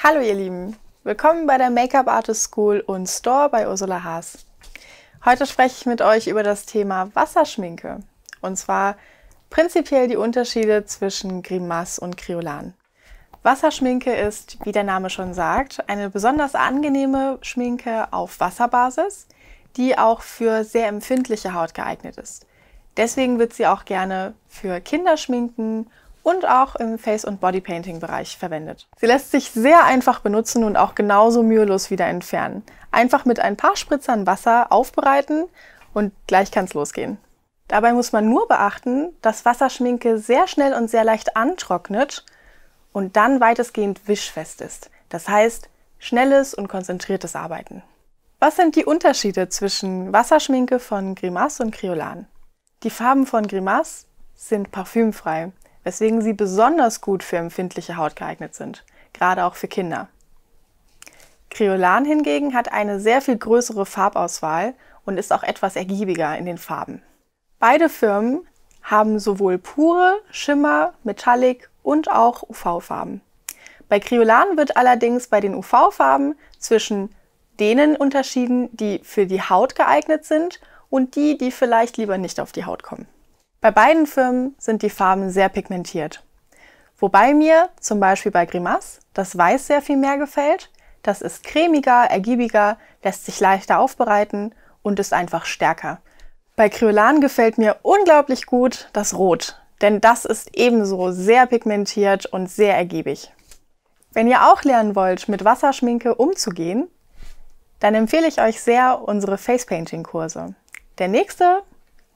Hallo ihr Lieben, willkommen bei der Make-up Artist School und Store bei Ursula Haas. Heute spreche ich mit euch über das Thema Wasserschminke und zwar prinzipiell die Unterschiede zwischen Grimace und Kriolan. Wasserschminke ist, wie der Name schon sagt, eine besonders angenehme Schminke auf Wasserbasis, die auch für sehr empfindliche Haut geeignet ist. Deswegen wird sie auch gerne für Kinderschminken und auch im Face- und Bodypainting-Bereich verwendet. Sie lässt sich sehr einfach benutzen und auch genauso mühelos wieder entfernen. Einfach mit ein paar Spritzern Wasser aufbereiten und gleich kann es losgehen. Dabei muss man nur beachten, dass Wasserschminke sehr schnell und sehr leicht antrocknet und dann weitestgehend wischfest ist. Das heißt, schnelles und konzentriertes Arbeiten. Was sind die Unterschiede zwischen Wasserschminke von Grimace und Kriolan? Die Farben von Grimace sind parfümfrei weswegen sie besonders gut für empfindliche Haut geeignet sind, gerade auch für Kinder. Kriolan hingegen hat eine sehr viel größere Farbauswahl und ist auch etwas ergiebiger in den Farben. Beide Firmen haben sowohl pure, Schimmer, Metallic und auch UV-Farben. Bei Kriolan wird allerdings bei den UV-Farben zwischen denen unterschieden, die für die Haut geeignet sind und die, die vielleicht lieber nicht auf die Haut kommen. Bei beiden Firmen sind die Farben sehr pigmentiert. Wobei mir zum Beispiel bei Grimace das Weiß sehr viel mehr gefällt. Das ist cremiger, ergiebiger, lässt sich leichter aufbereiten und ist einfach stärker. Bei Kryolan gefällt mir unglaublich gut das Rot, denn das ist ebenso sehr pigmentiert und sehr ergiebig. Wenn ihr auch lernen wollt, mit Wasserschminke umzugehen, dann empfehle ich euch sehr unsere facepainting Kurse. Der nächste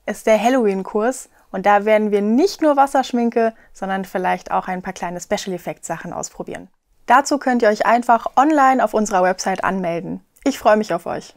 ist der Halloween-Kurs und da werden wir nicht nur Wasserschminke, sondern vielleicht auch ein paar kleine Special effekt Sachen ausprobieren. Dazu könnt ihr euch einfach online auf unserer Website anmelden. Ich freue mich auf euch.